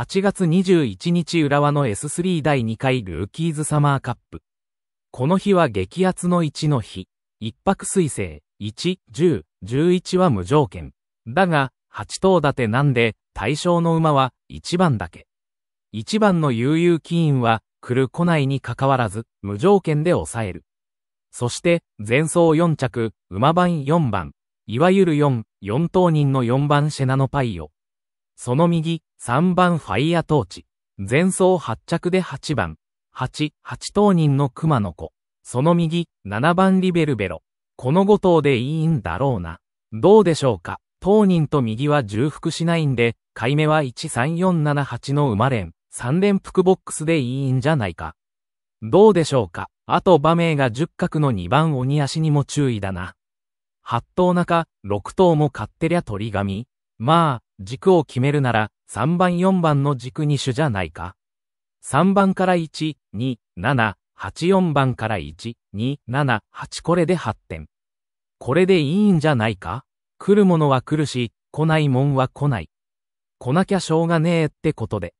8月21日浦和の S3 第2回ルーキーズサマーカップ。この日は激アツの1の日。一泊水星、1、10、11は無条件。だが、8頭立てなんで、対象の馬は1番だけ。1番の悠々ーンは、来る来ないに関わらず、無条件で抑える。そして、前走4着、馬番4番、いわゆる4、4等人の4番シェナノパイオ。その右、3番ファイアトーチ。前走発着で8番。8、8当人の熊の子。その右、7番リベルベロ。この5頭でいいんだろうな。どうでしょうか当人と右は重複しないんで、買い目は13478の馬連、3連複ボックスでいいんじゃないか。どうでしょうかあと馬名が10角の2番鬼足にも注意だな。8頭中、6頭も勝ってりゃ鳥紙。まあ、軸を決めるなら、3番4番の軸2種じゃないか。3番から1、2、7、8、4番から1、2、7、8これで8点。これでいいんじゃないか来るものは来るし、来ないもんは来ない。来なきゃしょうがねえってことで。